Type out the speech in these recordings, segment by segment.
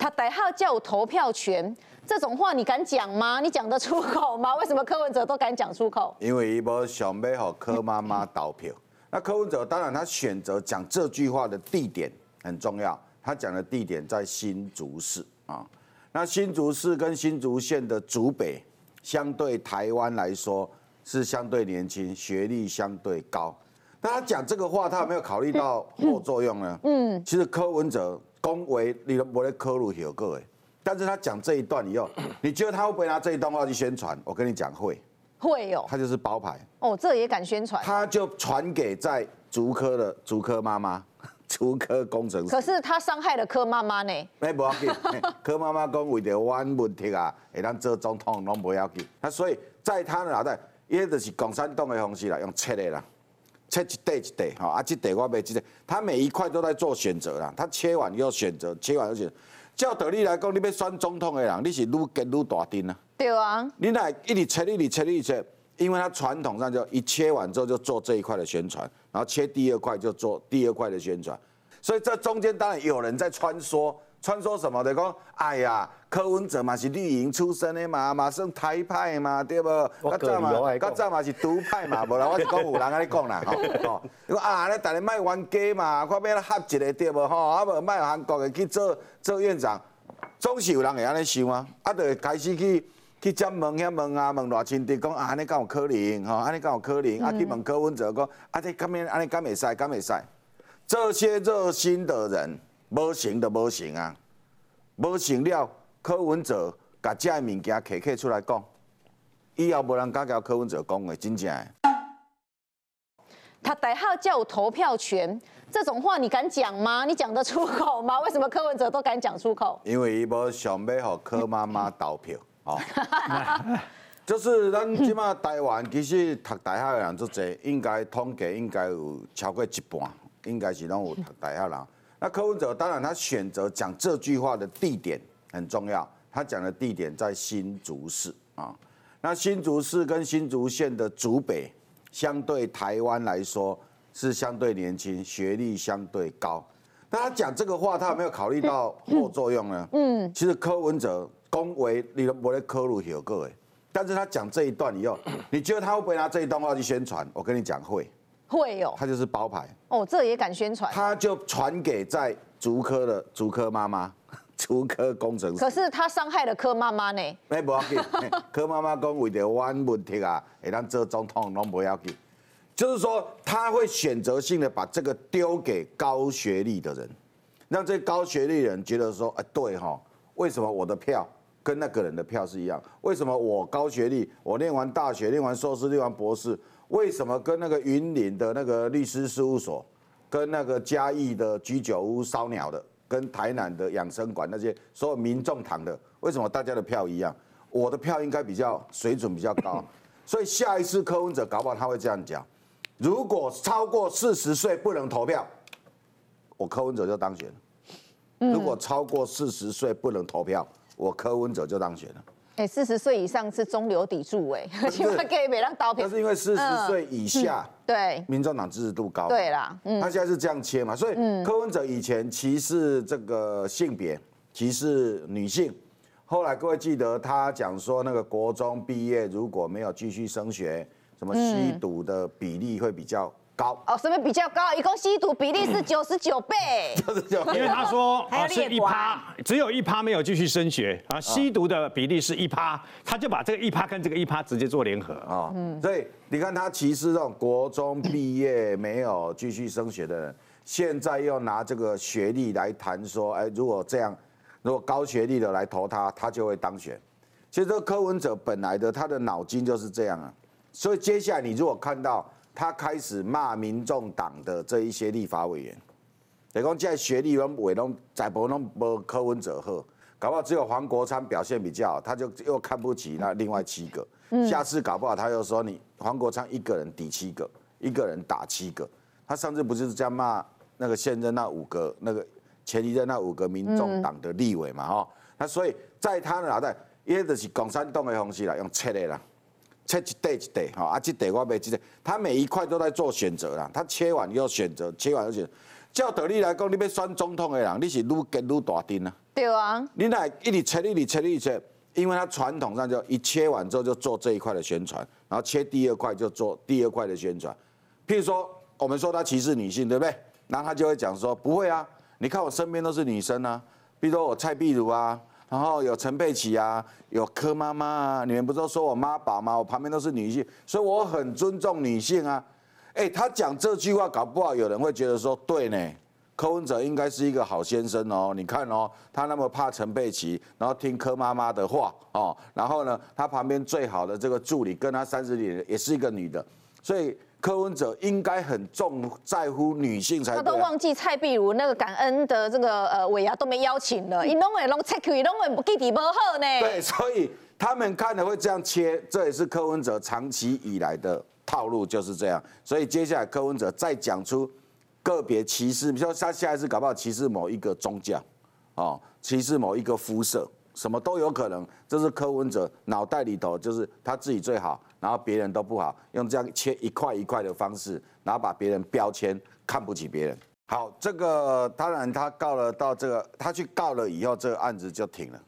他代号叫投票权，这种话你敢讲吗？你讲得出口吗？为什么柯文哲都敢讲出口？因为伊无想要和柯妈妈倒票。那柯文哲当然，他选择讲这句话的地点很重要。他讲的地点在新竹市啊。那新竹市跟新竹县的竹北，相对台湾来说是相对年轻、学历相对高。那他讲这个话，他有没有考虑到后作用呢？嗯，其实柯文哲。恭维你都不会科鲁小哥哎，但是他讲这一段以后，你觉得他会不会拿这一段话去宣传？我跟你讲会，会有，他就是包牌哦，这也敢宣传？他就传给在竹科的竹科妈妈、竹科工程师。可是他伤害了科妈妈呢？那不要紧，科妈妈讲为着湾问题啊，会当做总统拢不要紧。那所以在他的脑袋，也就是共产党的方式啦，用切的啦。切一块一块，好啊，这块我买记块，他每一块都在做选择啦，他切完要选择，切完而且，照道理来讲，你要选总统的人，你是撸跟撸大丁啊？对啊。你那一直切一直切一直切，因为他传统上就一切完之后就做这一块的宣传，然后切第二块就做第二块的宣传，所以这中间当然有人在穿梭。穿梭什么？的讲哎呀，柯文哲嘛是绿营出身的嘛，嘛算台派嘛，对不？较早嘛，较早嘛是独派嘛，无啦，我是讲有人安尼讲啦，吼。你讲啊，你逐日卖冤家嘛，看要合一个对无吼，啊无卖韩国的去做做院长，总是有人会安尼想啊。啊，就开始去去接问遐问啊，问偌亲平讲啊，安尼有可能，吼，安尼有可能啊去问柯文哲讲，啊这敢免安尼敢会使，敢会使，这些热心的人。无成就无成啊！无成了，柯文哲甲只物件提起出来讲，以后无人敢交柯文哲讲的，真正。的。他大号叫有投票权，这种话你敢讲吗？你讲得出口吗？为什么柯文哲都敢讲出口？因为伊无想要互柯妈妈投票哦。就是咱即马台湾其实读大学的人足侪，应该统计应该有超过一半，应该是拢有读大号人。那柯文哲当然，他选择讲这句话的地点很重要。他讲的地点在新竹市啊。那新竹市跟新竹县的竹北，相对台湾来说是相对年轻、学历相对高。那他讲这个话，他有没有考虑到后作用呢。嗯。其实柯文哲恭维你荣博的科路有各位，但是他讲这一段以后，你觉得他会不会拿这一段话去宣传？我跟你讲会。会有，他就是包牌哦，这也敢宣传？他就传给在竹科的竹科妈妈、竹科工程师。可是他伤害了柯妈妈呢？没不要紧，柯妈妈讲为台湾问题啊，会当做总统拢不要紧。就是说，他会选择性的把这个丢给高学历的人，让这高学历人觉得说，哎，对哈，为什么我的票跟那个人的票是一样？为什么我高学历，我念完大学、念完硕士、念完博士？为什么跟那个云林的那个律师事务所，跟那个嘉义的居酒屋烧鸟的，跟台南的养生馆那些所有民众堂的，为什么大家的票一样？我的票应该比较水准比较高，所以下一次柯文哲搞不好他会这样讲：如果超过四十岁不能投票，我柯文哲就当选；如果超过四十岁不能投票，我柯文哲就当选了。哎，四十岁以上是中流砥柱哎，起 码可每张刀片。但是因为四十岁以下，对，民众党支持度高，对啦，他现在是这样切嘛，所以柯文哲以前歧视这个性别，歧视女性，后来各位记得他讲说那个国中毕业如果没有继续升学，什么吸毒的比例会比较。高哦，什么比较高？一共吸毒比例是九十九倍，九九，十因为他说啊是一趴，只有一趴没有继续升学啊，吸毒的比例是一趴，他就把这个一趴跟这个一趴直接做联合啊，所以你看他其实种国中毕业没有继续升学的人，现在又拿这个学历来谈说，哎，如果这样，如果高学历的来投他，他就会当选。其实柯文哲本来的他的脑筋就是这样啊，所以接下来你如果看到。他开始骂民众党的这一些立法委员，讲现在学历拢、委拢、在博拢无柯文哲喝，搞不好只有黄国昌表现比较好，他就又看不起那另外七个。下次搞不好他又说你黄国昌一个人抵七个，一个人打七个。他上次不就是这样骂那个现任那五个，那个前一任那五个民众党的立委嘛？哈，那所以在他的脑袋，也就是共产党的方式啦，用切的啦。切一块一块，哈，啊，一块我买一块，他每一块都在做选择啦。他切完要选择，切完而且，照道理来讲，你要选总统的人，你是愈跟愈大丁啊。对啊。你那一直切一直切一直切，因为他传统上就一切完之后就做这一块的宣传，然后切第二块就做第二块的宣传。譬如说，我们说他歧视女性，对不对？那他就会讲说，不会啊，你看我身边都是女生啊。比如说，我蔡碧如啊。然后有陈佩琪啊，有柯妈妈啊，你们不都说我妈宝吗？我旁边都是女性，所以我很尊重女性啊。哎，他讲这句话，搞不好有人会觉得说对呢。柯文哲应该是一个好先生哦，你看哦，他那么怕陈佩琪，然后听柯妈妈的话哦，然后呢，他旁边最好的这个助理跟他三十几年也是一个女的，所以。柯文哲应该很重在乎女性才对。他都忘记蔡碧如那个感恩的这个呃，尾牙都没邀请了，因为因为因为因不记地不好呢。对，所以他们看的会这样切，这也是柯文哲长期以来的套路就是这样。所以接下来柯文哲再讲出个别歧视，比如说他下一次搞不好歧视某一个宗教，哦，歧视某一个肤色。什么都有可能，这是柯文哲脑袋里头，就是他自己最好，然后别人都不好，用这样切一块一块的方式，然后把别人标签，看不起别人。好，这个当然他告了到这个，他去告了以后，这个案子就停了，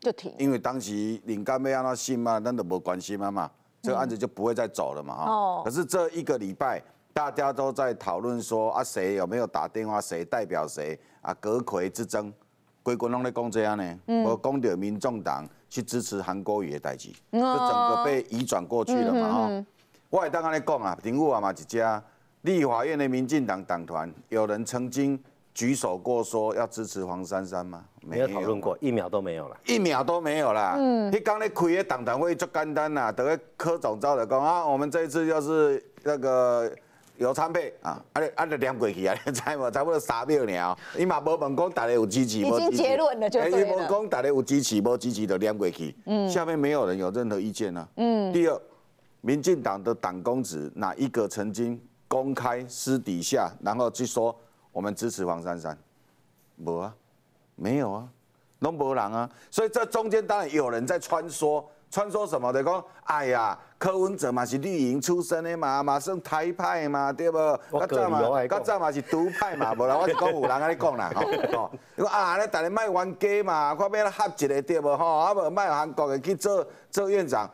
就停。因为当时领干没让他信嘛，那都没关系嘛嘛，这个案子就不会再走了嘛。哦。可是这一个礼拜大家都在讨论说啊谁有没有打电话，谁代表谁啊，隔魁之争。国公拢在讲这样呢，我讲着民众党去支持韩国瑜的代志，就整个被移转过去了嘛。哦，我来刚刚在讲啊，林务啊嘛一家立法院的民进党党团有人曾经举手过说要支持黄珊珊吗？没有讨论过，一秒都没有了，一秒都没有了。嗯，你刚才开的党团会就简单啦，等个柯总召的讲啊，我们这一次就是那个。有参配啊，啊着安着点过去啊，你知无？差不多三秒了，伊嘛无问讲，大家有支持无已经结论了，就对了。哎，无讲大家有支持无支持就点过去。嗯，下面没有人有任何意见呢。嗯，第二，民进党的党公子哪一个曾经公开私底下然后去说我们支持黄珊珊？无啊，没有啊，龙伯人啊。所以这中间当然有人在穿梭。穿梭什么？的讲，哎呀，柯文哲嘛是绿营出身的嘛，嘛算台派嘛，对不？啊，早嘛，啊早嘛是独派嘛，无啦，我是讲有人安尼讲啦，吼。你看啊，尼逐日卖冤家嘛，看要来合一个对不？吼，啊无卖韩国的去做做院长，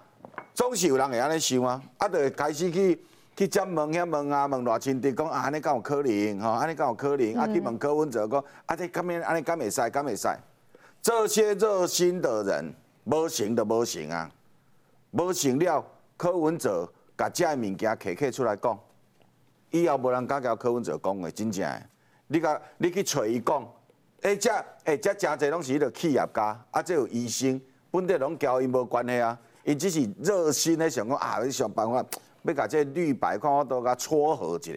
总是有人会安尼想啊，啊就开始去去接问遐问啊，问偌亲的，讲啊安尼敢有可能？吼，安尼敢有可能？啊去问柯文哲，讲啊这敢免安尼敢会使，敢会使，这些热心的人。无成就无成啊，无成了柯文哲，甲只物件摕起出来讲，以后无人敢交柯文哲讲的，真正的。你甲你去找伊讲，哎，遮诶，遮诚侪拢是迄个企业家，啊，这有医生，本地拢交伊无关系啊，伊只是热心的想讲啊，想办法要甲这绿白看我倒甲撮合一下，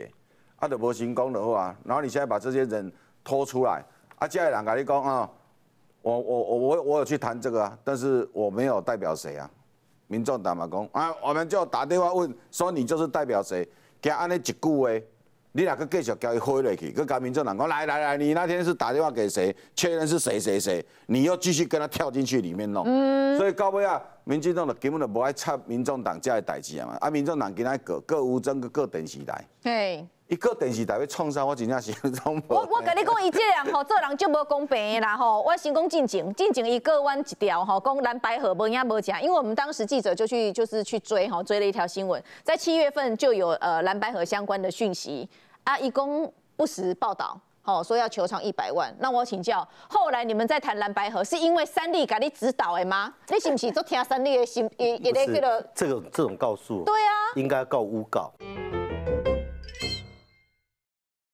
啊，都无成功好啊，然后你现在把这些人拖出来，啊，遮个人甲你讲啊。我我我我我有去谈这个啊，但是我没有代表谁啊，民众党嘛讲啊，我们就打电话问说你就是代表谁，他安尼一句话，你俩个继续交伊回。下去，佮民众党讲来来来，你那天是打电话给谁确认是谁谁谁，你要继续跟他跳进去里面弄，所以到尾啊，民进党的根本就无爱插民众党家的代志啊嘛，啊民众党今伊各各无争各各等起来。对。一个电视台要创啥，我真正是拢 无。我我跟你讲，伊这样吼做人就无公平啦吼。我先讲进正，进正伊个弯一条吼，讲蓝白河，无影无假。因为我们当时记者就去，就是去追吼，追了一条新闻，在七月份就有呃蓝白河相关的讯息啊，伊公不实报道，好说要求偿一百万。那我请教，后来你们在谈蓝白河，是因为三立给你指导的吗？你是不是都听三立诶信？也一个这个这种告诉，对啊，应该告诬告。